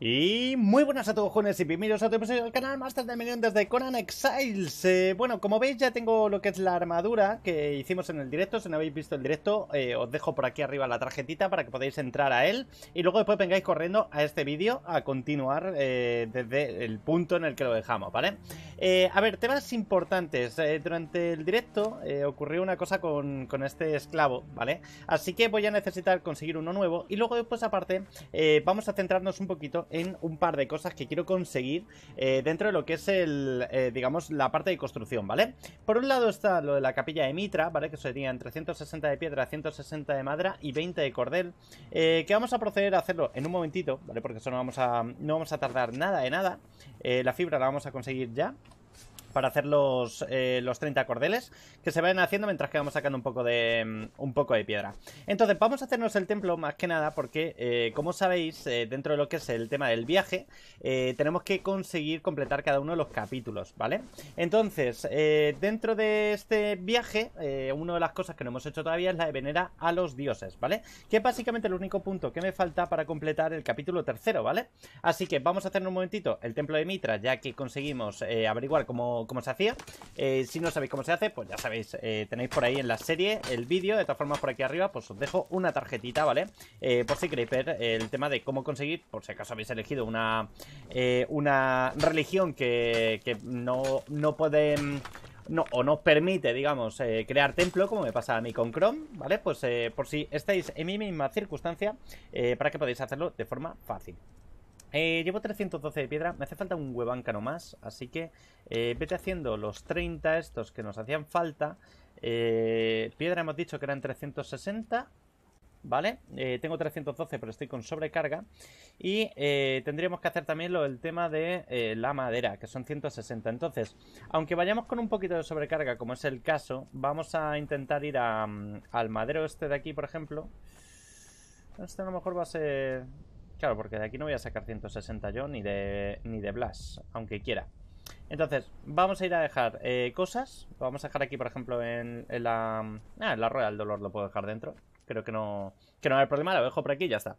Y muy buenas a todos jóvenes y bienvenidos a otro episodio del canal Master de millón desde Conan Exiles eh, Bueno, como veis ya tengo lo que es la armadura que hicimos en el directo Si no habéis visto el directo, eh, os dejo por aquí arriba la tarjetita para que podáis entrar a él Y luego después vengáis corriendo a este vídeo a continuar eh, desde el punto en el que lo dejamos, ¿vale? a ver, temas importantes Durante el directo ocurrió una cosa con, con, este esclavo, ¿vale? Así que voy a necesitar conseguir uno nuevo Y luego después aparte vamos a centrarnos un poquito en un par de cosas que quiero conseguir eh, dentro de lo que es el, eh, digamos, la parte de construcción, ¿vale? Por un lado está lo de la capilla de Mitra, ¿vale? Que entre 160 de piedra, 160 de madera y 20 de cordel, eh, que vamos a proceder a hacerlo en un momentito, ¿vale? Porque eso no vamos a, no vamos a tardar nada de nada. la fibra la vamos a conseguir ya, para hacer los, 30 eh, cordeles que se vayan haciendo mientras que vamos sacando un poco de, mm, un poco de piedra. Entonces vamos a hacernos el templo más que nada porque, eh, como sabéis, eh, dentro de lo que es el tema del viaje, tenemos que conseguir completar cada uno de los capítulos, ¿vale? Entonces, dentro de este viaje, una de las cosas que no hemos hecho todavía es la de venera a los dioses, ¿vale? Que es básicamente el único punto que me falta para completar el capítulo tercero, ¿vale? Así que vamos a hacer un momentito el templo de Mitra ya que conseguimos averiguar cómo cómo, se hacía. Eh, si no sabéis cómo se hace, pues ya sabéis, eh, tenéis por ahí en la serie el vídeo. De todas formas, por aquí arriba, pues os dejo una tarjetita, ¿vale? Eh, por si queréis el tema de cómo conseguir, por si acaso habéis elegido una, una religión que, no, no puede... Mm, o no permite, digamos, crear templo, como me pasa a mí con Chrome, ¿vale? Pues por si estáis en mi misma circunstancia, para que podáis hacerlo de forma fácil. Eh, llevo 312 de piedra, me hace falta un huevancano más así que eh, vete haciendo los 30 estos que nos hacían falta. Eh, piedra hemos dicho que eran 360, ¿vale? tengo 312 pero estoy con sobrecarga. Y tendríamos que hacer también lo, el tema de la madera, que son 160. Entonces, aunque vayamos con un poquito de sobrecarga, como es el caso, vamos a intentar ir mm, al madero este de aquí, por ejemplo. Este a lo mejor va a ser... Claro, porque de aquí no voy a sacar 160 yo ni de, ni de Blast, aunque quiera. Entonces, vamos a ir a dejar eh, cosas. vamos a dejar aquí, por ejemplo, en, la... Ah, en la royal dolor lo puedo dejar dentro. Creo que no, que no hay problema, lo dejo por aquí y ya está.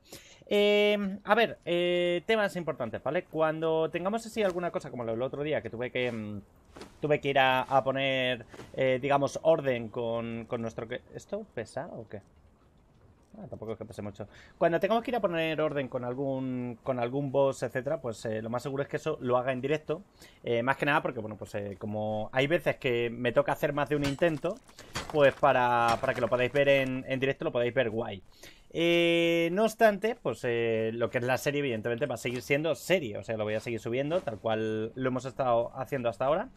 Eh, a ver, eh, temas importantes, ¿vale? Cuando tengamos así alguna cosa como lo del otro día que tuve que... Mm, tuve que ir a, poner, digamos, orden con, con nuestro... ¿Esto pesa o qué? Ah, tampoco es que pase mucho. Cuando tengamos que ir a poner orden con algún con algún boss, etcétera, pues eh, lo más seguro es que eso lo haga en directo. Eh, más que nada porque, bueno, pues eh, como hay veces que me toca hacer más de un intento, pues para, que lo podáis ver en, directo, lo podáis ver guay. no obstante, pues lo que es la serie, evidentemente, va a seguir siendo serie. O sea, lo voy a seguir subiendo, tal cual lo hemos estado haciendo hasta ahora.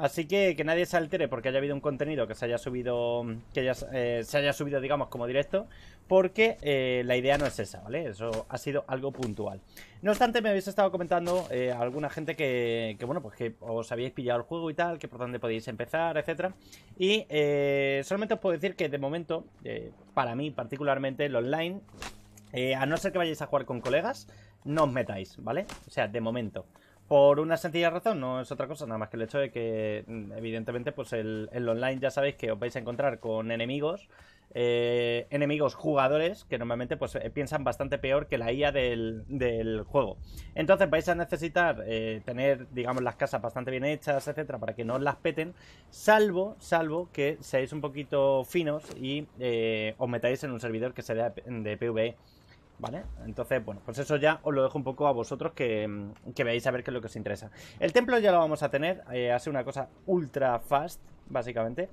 Así que que nadie se altere porque haya habido un contenido que se haya subido, que eh, se haya subido, digamos, como directo, porque eh, la idea no es esa, ¿vale? Eso ha sido algo puntual. No obstante, me habéis estado comentando a eh, alguna gente que, que, bueno, pues que os habéis pillado el juego y tal, que por dónde podéis empezar, etcétera. Y solamente os puedo decir que de momento, para mí particularmente, el online, a no ser que vayáis a jugar con colegas, no os metáis, ¿vale? O sea, de momento. Por una sencilla razón, no es otra cosa, nada más que el hecho de que, mm, evidentemente, pues el, online ya sabéis que os vais a encontrar con enemigos, eh, enemigos jugadores, que normalmente pues eh, piensan bastante peor que la IA del, juego. Entonces vais a necesitar eh, tener, digamos, las casas bastante bien hechas, etcétera, para que no os las peten, salvo, salvo que seáis un poquito finos y os metáis en un servidor que sea de, de PvE ¿Vale? Entonces, bueno, pues eso ya os lo dejo un poco a vosotros mm, que, veáis a ver qué es lo que os interesa. El templo ya lo vamos a tener, eh, hace una cosa ultra fast, básicamente.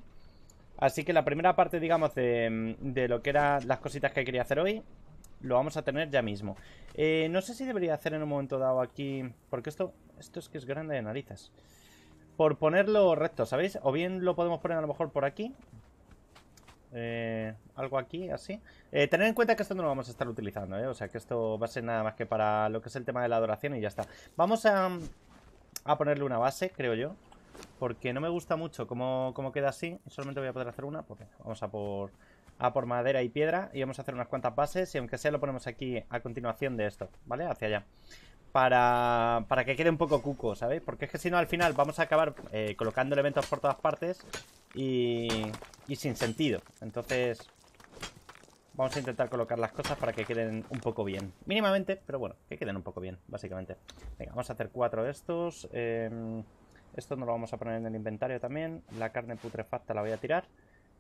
Así que la primera parte, digamos, de, mm, lo que eran las cositas que quería hacer hoy, lo vamos a tener ya mismo. Eh, no sé si debería hacer en un momento dado aquí, porque esto, esto es que es grande de narices. Por ponerlo recto, ¿sabéis? O bien lo podemos poner a lo mejor por aquí, eh, algo aquí, así. Eh, tener en cuenta que esto no lo vamos a estar utilizando, ¿eh? O sea, que esto va a ser nada más que para lo que es el tema de la adoración y ya está. Vamos a, ponerle una base, creo yo. Porque no me gusta mucho cómo, queda así. Solamente voy a poder hacer una. Porque vamos a por, a por madera y piedra. Y vamos a hacer unas cuantas bases. Y aunque sea, lo ponemos aquí a continuación de esto, ¿vale? Hacia allá. Para, para, que quede un poco cuco, ¿sabéis? Porque es que si no, al final vamos a acabar eh, colocando elementos por todas partes y, sin sentido. Entonces, vamos a intentar colocar las cosas para que queden un poco bien. Mínimamente, pero bueno, que queden un poco bien, básicamente. Venga, vamos a hacer cuatro de estos. Em, esto nos lo vamos a poner en el inventario también. La carne putrefacta la voy a tirar,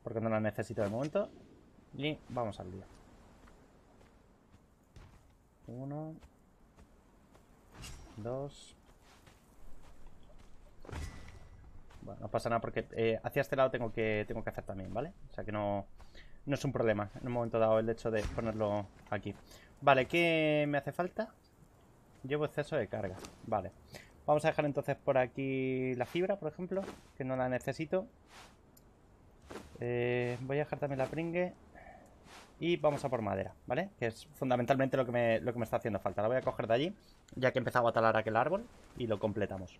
porque no la necesito de momento. Y vamos al día. Uno. Dos. no pasa nada porque eh, hacia este lado tengo que, tengo que hacer también, ¿vale? O sea que no, es un problema en un momento dado el hecho de ponerlo aquí. Vale, ¿qué me hace falta? Llevo exceso de carga, vale. Vamos a dejar entonces por aquí la fibra, por ejemplo, que no la necesito. Eh, voy a dejar también la pringue. Y vamos a por madera, ¿vale? Que es fundamentalmente lo que, me, lo que me está haciendo falta. La voy a coger de allí, ya que he empezado a talar aquel árbol, y lo completamos.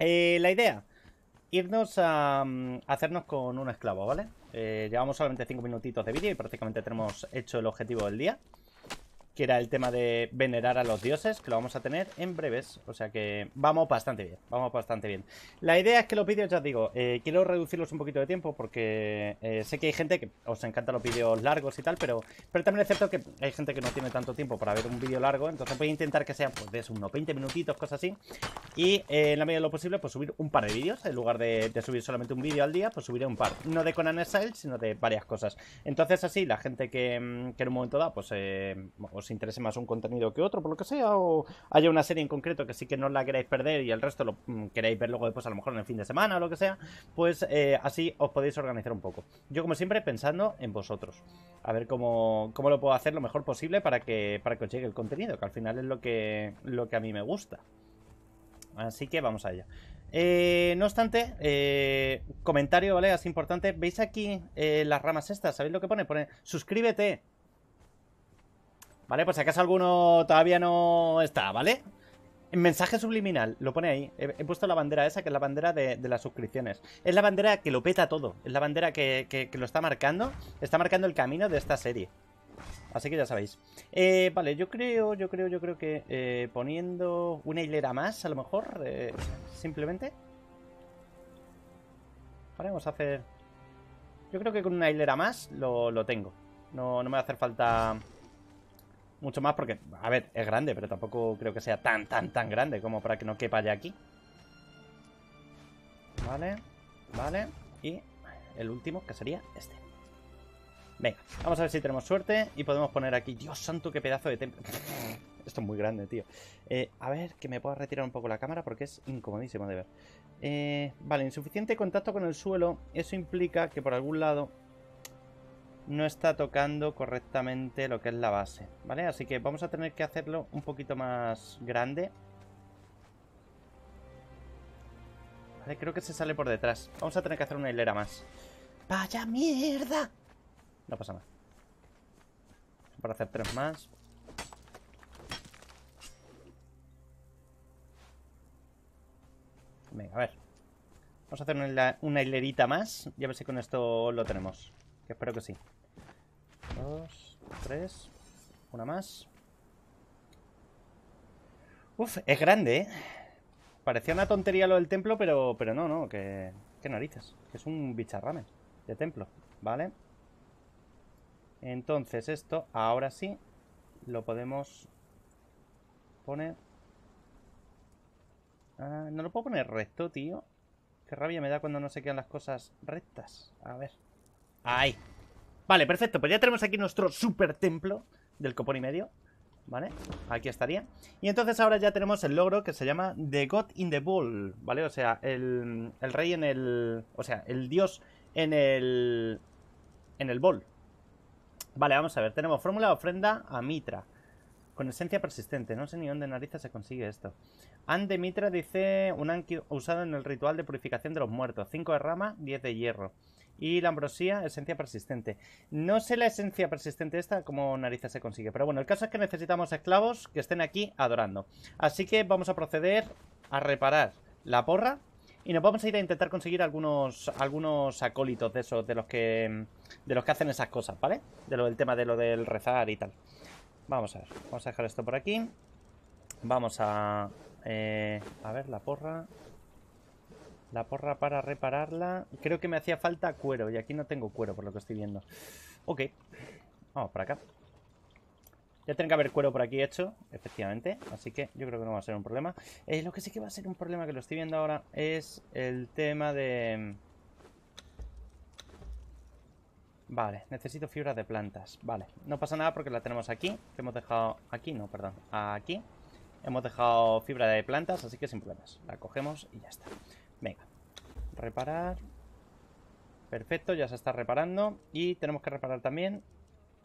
Eh, la idea, irnos a, mm, hacernos con un esclavo, ¿vale? Eh, llevamos solamente 5 minutitos de vídeo y prácticamente tenemos hecho el objetivo del día que era el tema de venerar a los dioses, que lo vamos a tener en breves. O sea que vamos bastante bien, vamos bastante bien. La idea es que los vídeos, ya os digo, eh, quiero reducirlos un poquito de tiempo porque eh, sé que hay gente que os encantan los vídeos largos y tal, pero, pero también es cierto que hay gente que no tiene tanto tiempo para ver un vídeo largo, entonces voy a intentar que sean pues, de eso, unos 20 minutitos, cosas así. Y eh, en la medida de lo posible, pues subir un par de vídeos. En lugar de, subir solamente un vídeo al día, pues subiré un par. No de Conan Exile, sino de varias cosas. Entonces así, la gente que, que en un momento dado, pues os interese más un contenido que otro, por lo que sea, o haya una serie en concreto que sí que no la queráis perder y el resto lo mm, queréis ver luego después, a lo mejor en el fin de semana o lo que sea, pues eh, así os podéis organizar un poco. Yo, como siempre, pensando en vosotros. A ver cómo, cómo lo puedo hacer lo mejor posible para que, para que os llegue el contenido, que al final es lo que, lo que a mí me gusta. Así que vamos allá. Eh, no obstante, eh, comentario, ¿vale? así importante. ¿Veis aquí eh, las ramas estas? ¿Sabéis lo que pone? Pone suscríbete. ¿Vale? Pues si acaso alguno todavía no está, ¿vale? Mensaje subliminal, lo pone ahí. He, puesto la bandera esa, que es la bandera de, las suscripciones. Es la bandera que lo peta todo. Es la bandera que, lo está marcando. Está marcando el camino de esta serie. Así que ya sabéis. Eh, vale, yo creo, yo creo, yo creo que eh, poniendo una hilera más, a lo mejor, eh, simplemente. Vale, vamos a hacer... Yo creo que con una hilera más lo, tengo. No, no me va a hacer falta mucho más porque, a ver, es grande, pero tampoco creo que sea tan, tan, tan grande como para que no quepa ya aquí. Vale, vale. Y el último, que sería este. Venga, vamos a ver si tenemos suerte y podemos poner aquí... Dios santo, qué pedazo de templo. Esto es muy grande, tío. Eh, a ver, que me pueda retirar un poco la cámara porque es incomodísimo de ver. Eh, vale, insuficiente contacto con el suelo. Eso implica que por algún lado no está tocando correctamente lo que es la base, ¿vale? Así que vamos a tener que hacerlo un poquito más grande. Vale, creo que se sale por detrás. Vamos a tener que hacer una hilera más. ¡Vaya mierda! No pasa nada. Para hacer tres más. Venga, a ver. Vamos a hacer una, hilerita más y a ver si con esto lo tenemos. Que espero que sí. Dos, tres, una más. Uf, es grande, ¿eh? Parecía una tontería lo del templo, pero, pero no, no, que, qué narices. Que es un bicharrame de templo, ¿vale? Entonces esto, ahora sí, lo podemos poner... Ah, no lo puedo poner recto, tío. Qué rabia me da cuando no se quedan las cosas rectas. A ver. ay Vale, perfecto, pues ya tenemos aquí nuestro super templo del copón y medio ¿Vale? Aquí estaría Y entonces ahora ya tenemos el logro que se llama The God in the Bowl, ¿Vale? O sea, el, rey en el... O sea, el dios en el... En el bowl. Vale, vamos a ver, tenemos fórmula ofrenda a Mitra con esencia persistente. No sé ni dónde nariz se consigue esto. Ande Mitra dice un Anki usado en el ritual de purificación de los muertos. 5 de rama, 10 de hierro. Y la ambrosía, esencia persistente. No sé la esencia persistente esta, como narices se consigue. Pero bueno, el caso es que necesitamos esclavos que estén aquí adorando. Así que vamos a proceder a reparar la porra. Y nos vamos a ir a intentar conseguir algunos, algunos acólitos de esos, de los que de los que hacen esas cosas, ¿vale? De del tema de lo del rezar y tal. Vamos a ver, vamos a dejar esto por aquí. Vamos a... Eh, a ver, la porra... La porra para repararla. Creo que me hacía falta cuero. Y aquí no tengo cuero, por lo que estoy viendo. Ok. Vamos para acá. Ya tiene que haber cuero por aquí hecho, efectivamente. Así que yo creo que no va a ser un problema. Eh, lo que sí que va a ser un problema, que lo estoy viendo ahora, es el tema de... Vale, necesito fibra de plantas. Vale, no pasa nada porque la tenemos aquí. Que hemos dejado... Aquí, no, perdón. Aquí. Hemos dejado fibra de plantas, así que sin problemas. La cogemos y ya está. Venga. Reparar. Perfecto, ya se está reparando. Y tenemos que reparar también.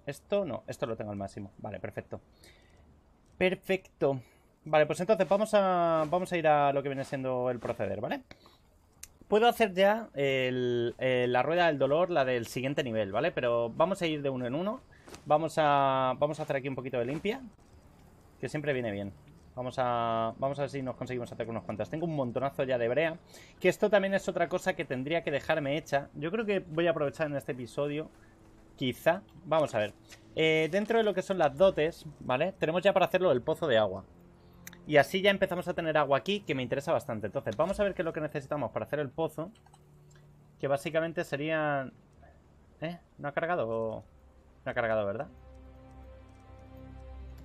Esto no, esto lo tengo al máximo. Vale, perfecto. Perfecto. Vale, pues entonces vamos a, vamos a ir a lo que viene siendo el proceder, ¿vale? Puedo hacer ya eh, la rueda del dolor, la del siguiente nivel, ¿vale? Pero vamos a ir de uno en uno. Vamos a, vamos a hacer aquí un poquito de limpia, que siempre viene bien. Vamos a, vamos a ver si nos conseguimos hacer unos cuantos Tengo un montonazo ya de brea. Que esto también es otra cosa que tendría que dejarme hecha. Yo creo que voy a aprovechar en este episodio. Quizá. Vamos a ver. Eh, dentro de lo que son las dotes, ¿vale? Tenemos ya para hacerlo el pozo de agua. Y así ya empezamos a tener agua aquí, que me interesa bastante. Entonces, vamos a ver qué es lo que necesitamos para hacer el pozo. Que básicamente sería ¿Eh? ¿No ha cargado? No ha cargado, ¿verdad?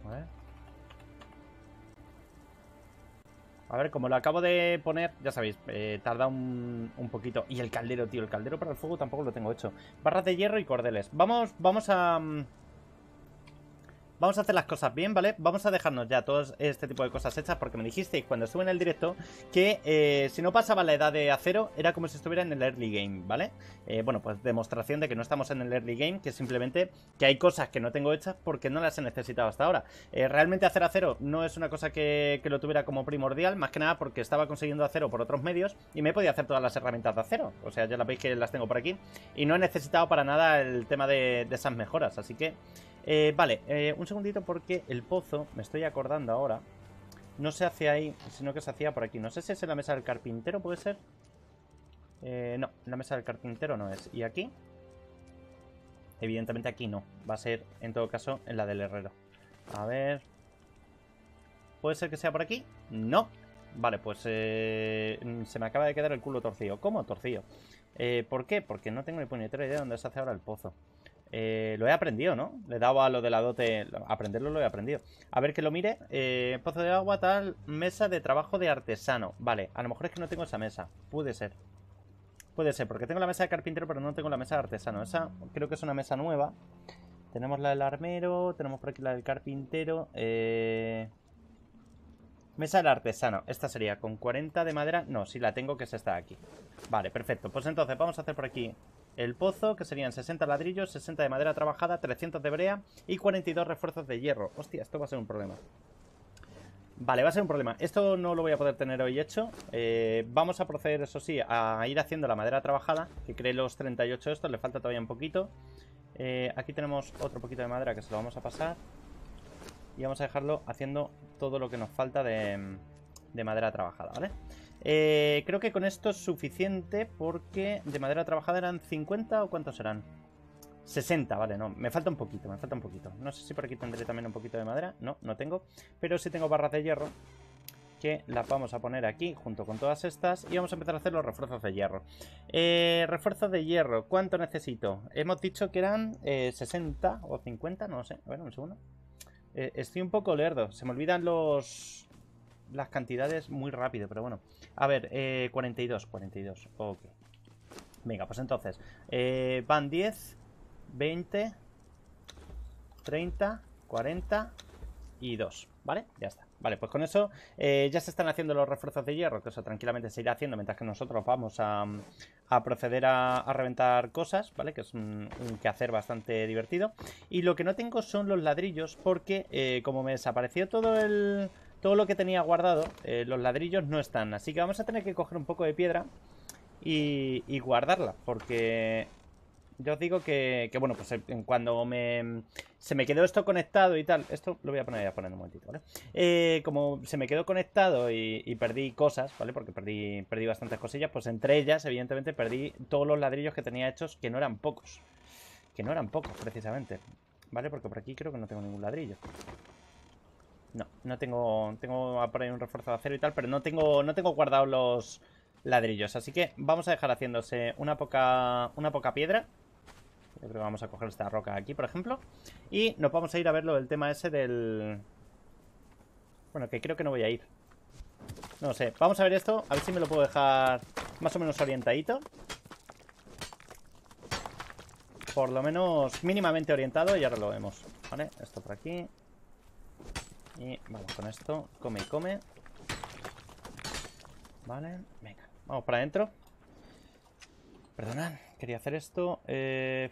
A ver... A ver, como lo acabo de poner, ya sabéis, eh, tarda un, un, poquito. Y el caldero, tío, el caldero para el fuego tampoco lo tengo hecho. Barras de hierro y cordeles. Vamos, vamos a... Mm, Vamos a hacer las cosas bien, ¿vale? Vamos a dejarnos ya todos este tipo de cosas hechas porque me dijisteis cuando estuve en el directo que eh, si no pasaba la edad de acero era como si estuviera en el early game, ¿vale? Eh, bueno, pues demostración de que no estamos en el early game, que simplemente que hay cosas que no tengo hechas porque no las he necesitado hasta ahora. Eh, realmente hacer acero no es una cosa que, lo tuviera como primordial, más que nada porque estaba consiguiendo acero por otros medios y me podía hacer todas las herramientas de acero. O sea, ya las veis que las tengo por aquí y no he necesitado para nada el tema de esas mejoras, así que... Eh, vale, eh, un segundito porque el pozo, me estoy acordando ahora, no se hace ahí, sino que se hacía por aquí. No sé si es en la mesa del carpintero, ¿puede ser? Eh, no, en la mesa del carpintero no es. ¿Y aquí? Evidentemente aquí no. Va a ser, en todo caso, en la del herrero. A ver... ¿Puede ser que sea por aquí? No. Vale, pues mm, se me acaba de quedar el culo torcido. ¿Cómo torcido? Eh, ¿Por qué? Porque no tengo ni puñetera idea de dónde se hace ahora el pozo. Eh, lo he aprendido, ¿no? Le he dado a lo de la dote. Aprenderlo lo he aprendido. A ver que lo mire. Eh, pozo de agua, tal. Mesa de trabajo de artesano. Vale, a lo mejor es que no tengo esa mesa. Puede ser. Puede ser, porque tengo la mesa de carpintero, pero no tengo la mesa de artesano. Esa creo que es una mesa nueva. Tenemos la del armero. Tenemos por aquí la del carpintero. Eh, mesa del artesano. Esta sería con 40 de madera. No, si la tengo que es esta de aquí. Vale, perfecto. Pues entonces vamos a hacer por aquí el pozo, que serían 60 ladrillos, 60 de madera trabajada, 300 de brea y 42 refuerzos de hierro. Hostia, esto va a ser un problema. Vale, va a ser un problema. Esto no lo voy a poder tener hoy hecho. Eh, vamos a proceder, eso sí, a ir haciendo la madera trabajada, que cree los 38 estos, le falta todavía un poquito. Eh, aquí tenemos otro poquito de madera que se lo vamos a pasar. Y vamos a dejarlo haciendo todo lo que nos falta de, madera trabajada, ¿vale? vale eh, creo que con esto es suficiente porque de madera trabajada eran 50 o cuántos serán 60, vale, no, me falta un poquito, me falta un poquito. No sé si por aquí tendré también un poquito de madera, no, no tengo. Pero sí tengo barras de hierro que las vamos a poner aquí junto con todas estas y vamos a empezar a hacer los refuerzos de hierro. Eh, refuerzos de hierro, ¿cuánto necesito? Hemos dicho que eran 60 eh, o 50, no lo sé, a ver, un segundo. estoy un poco lerdo, se me olvidan los, las cantidades muy rápido, pero bueno. A ver, eh, 42, 42, ok. Venga, pues entonces, eh, van 10, 20, 30, 40 y 2, ¿vale? Ya está. Vale, pues con eso eh, ya se están haciendo los refuerzos de hierro, que eso tranquilamente se irá haciendo mientras que nosotros vamos a, proceder a, reventar cosas, ¿vale? Que es un, Que quehacer bastante divertido. Y lo que no tengo son los ladrillos porque eh, como me desapareció todo el todo lo que tenía guardado, eh, los ladrillos no están. Así que vamos a tener que coger un poco de piedra y, guardarla. Porque yo os digo que, bueno, pues eh, cuando me, se me quedó esto conectado y tal, esto lo voy a poner, voy a poner un momentito, ¿vale? Eh, como se me quedó conectado y, perdí cosas, ¿vale? Porque perdí, perdí bastantes cosillas, pues entre ellas, evidentemente, perdí todos los ladrillos que tenía hechos, que no eran pocos. Que no eran pocos, precisamente. ¿Vale? Porque por aquí creo que no tengo ningún ladrillo. No, no tengo. Tengo por ahí un refuerzo de acero y tal, pero no tengo. No tengo guardados los ladrillos. Así que vamos a dejar haciéndose una poca. Una poca piedra. Yo creo que vamos a coger esta roca aquí, por ejemplo. Y nos vamos a ir a ver lo del tema ese del. Bueno, que creo que no voy a ir. No sé. Vamos a ver esto. A ver si me lo puedo dejar más o menos orientadito. Por lo menos mínimamente orientado y ahora lo vemos. Vale, esto por aquí. Y vamos con esto. Come y come. Vale, venga. Vamos para adentro. Perdonad, quería hacer esto. Eh,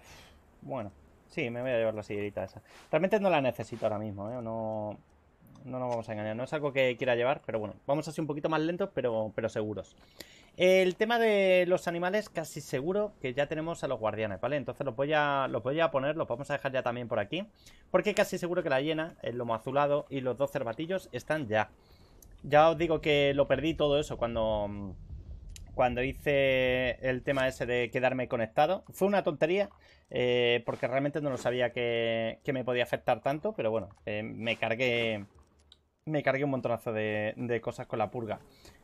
bueno, sí, me voy a llevar la sillerita esa. Realmente no la necesito ahora mismo, eh, No, no nos vamos a engañar. No es algo que quiera llevar, pero bueno. Vamos así un poquito más lentos, pero, pero seguros. El tema de los animales, casi seguro que ya tenemos a los guardianes, ¿vale? Entonces los voy a, poner, los vamos a dejar ya también por aquí. Porque casi seguro que la hiena, el lomo azulado y los dos cervatillos están ya. Ya os digo que lo perdí todo eso cuando, cuando hice el tema ese de quedarme conectado. Fue una tontería, eh, porque realmente no lo sabía que, que, me podía afectar tanto, pero bueno, eh, me cargué me cargué un montonazo de, cosas con la purga.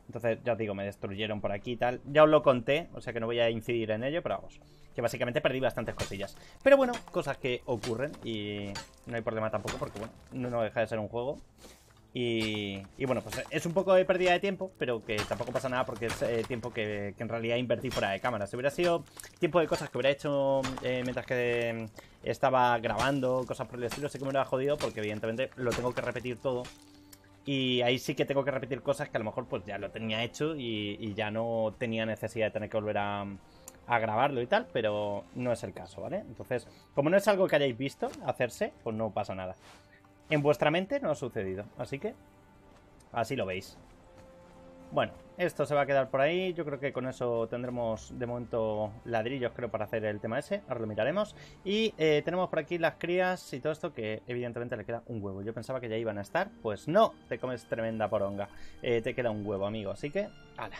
Entonces, ya os digo, me destruyeron por aquí y tal. Ya os lo conté, o sea que no voy a incidir en ello, pero vamos. Que básicamente perdí bastantes cosillas. Pero bueno, cosas que ocurren y no hay problema tampoco porque, bueno, no deja de ser un juego. Y, bueno, pues es un poco de pérdida de tiempo, pero que tampoco pasa nada porque es eh, tiempo que, en realidad invertí fuera de cámara. Si hubiera sido tiempo de cosas que hubiera hecho eh, mientras que estaba grabando, cosas por el estilo, sé que me ha jodido porque evidentemente lo tengo que repetir todo y ahí sí que tengo que repetir cosas que a lo mejor pues ya lo tenía hecho y, ya no tenía necesidad de tener que volver a, a, grabarlo y tal, pero no es el caso, ¿vale? Entonces, como no es algo que hayáis visto hacerse, pues no pasa nada. En vuestra mente no ha sucedido, así que así lo veis. Bueno, esto se va a quedar por ahí. Yo creo que con eso tendremos de momento ladrillos, creo, para hacer el tema ese. Ahora lo miraremos. Y eh, tenemos por aquí las crías y todo esto que evidentemente le queda un huevo. Yo pensaba que ya iban a estar. Pues no, te comes tremenda poronga. Eh, te queda un huevo, amigo. Así que, ala,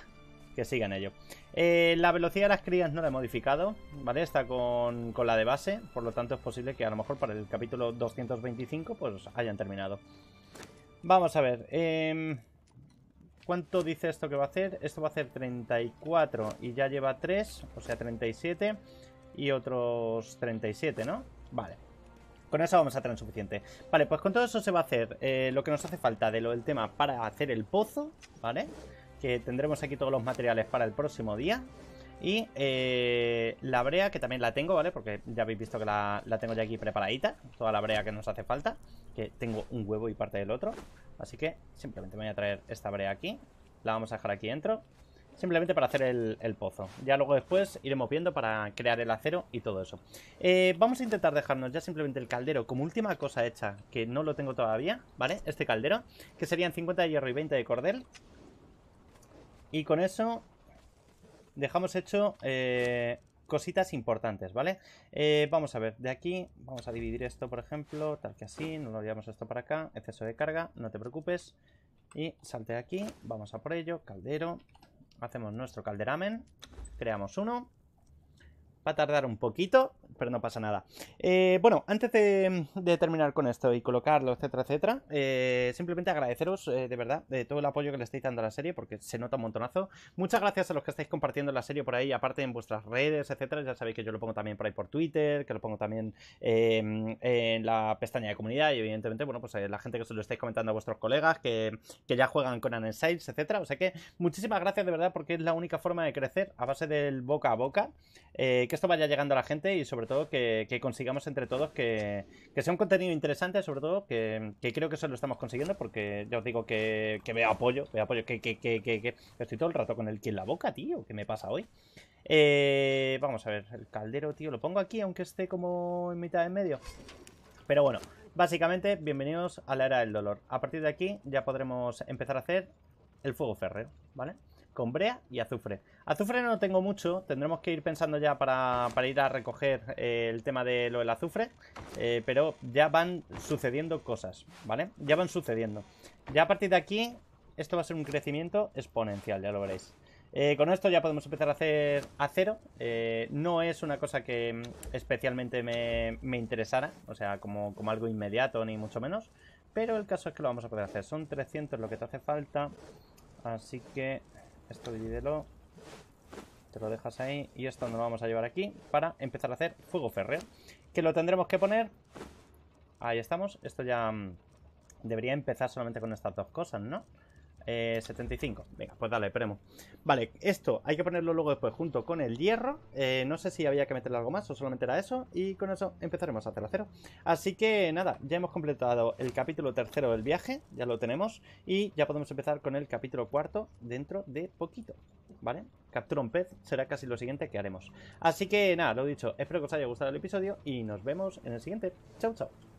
que sigan ello. Eh, la velocidad de las crías no la he modificado, ¿vale? Está con, con la de base. Por lo tanto, es posible que a lo mejor para el capítulo 225 pues hayan terminado. Vamos a ver. Eh... ¿Cuánto dice esto que va a hacer? Esto va a hacer 34 y ya lleva 3, o sea 37 y otros 37, ¿no? Vale. Con eso vamos a tener suficiente. Vale, pues con todo eso se va a hacer eh, lo que nos hace falta de lo del tema para hacer el pozo, ¿vale? Que tendremos aquí todos los materiales para el próximo día. Y eh, la brea, que también la tengo, ¿vale? Porque ya habéis visto que la, la tengo ya aquí preparadita. Toda la brea que nos hace falta. Que tengo un huevo y parte del otro. Así que simplemente voy a traer esta brea aquí. La vamos a dejar aquí dentro. Simplemente para hacer el, pozo. Ya luego después iremos viendo para crear el acero y todo eso. Eh, vamos a intentar dejarnos ya simplemente el caldero como última cosa hecha, que no lo tengo todavía, ¿vale? Este caldero, que serían 50 de hierro y 20 de cordel. Y con eso dejamos hecho eh, cositas importantes, ¿vale? Eh, vamos a ver, de aquí vamos a dividir esto, por ejemplo, tal que así, no lo llevamos esto para acá, exceso de carga, no te preocupes. Y salte aquí, vamos a por ello, caldero, hacemos nuestro calderamen, creamos uno Va a tardar un poquito, pero no pasa nada. Eh, bueno, antes de, terminar con esto y colocarlo, etcétera, etcétera, eh, simplemente agradeceros eh, de verdad de todo el apoyo que le estáis dando a la serie, porque se nota un montonazo. Muchas gracias a los que estáis compartiendo la serie por ahí, aparte en vuestras redes, etcétera. Ya sabéis que yo lo pongo también por ahí por Twitter, que lo pongo también em, en la pestaña de comunidad y evidentemente, bueno, pues la gente que se lo estáis comentando a vuestros colegas que, ya juegan con Anen etcétera. O sea que muchísimas gracias de verdad, porque es la única forma de crecer a base del boca a boca que esto vaya llegando a la gente y sobre todo que, consigamos entre todos que, sea un contenido interesante, sobre todo que, creo que eso lo estamos consiguiendo porque yo os digo que, me apoyo, veo apoyo, que, estoy todo el rato con el que en la boca, tío, ¿qué me pasa hoy? Eh, vamos a ver, el caldero, tío, lo pongo aquí aunque esté como en mitad en medio. Pero bueno, básicamente bienvenidos a la era del dolor. A partir de aquí ya podremos empezar a hacer el fuego férreo, ¿vale? vale con y azufre. Azufre no tengo mucho, tendremos que ir pensando ya para, ir a recoger eh, el tema de lo del azufre, eh, pero ya van sucediendo cosas, ¿vale? Ya van sucediendo. Ya a partir de aquí, esto va a ser un crecimiento exponencial, ya lo veréis. Eh, con esto ya podemos empezar a hacer acero. no es una cosa que mm, especialmente me, me interesara, o sea, como, como, algo inmediato ni mucho menos. Pero el caso es que lo vamos a poder hacer. Son 300 lo que te hace falta. Así que esto divídelo. Te lo dejas ahí. Y esto nos lo vamos a llevar aquí para empezar a hacer fuego férreo. Que lo tendremos que poner... Ahí estamos. Esto ya... Mm, debería empezar solamente con estas dos cosas, ¿no? Eh, 75. Venga, pues dale, premo. Vale, esto hay que ponerlo luego después junto con el hierro. Eh, no sé si había que meterle algo más o solamente era eso. Y con eso empezaremos a hacer Así que nada, ya hemos completado el capítulo tercero del viaje. Ya lo tenemos. Y ya podemos empezar con el capítulo cuarto dentro de poquito. ¿Vale? Captura un pez será casi lo siguiente que haremos. Así que nada, lo dicho. Espero que os haya gustado el episodio y nos vemos en el siguiente. Chao, chao.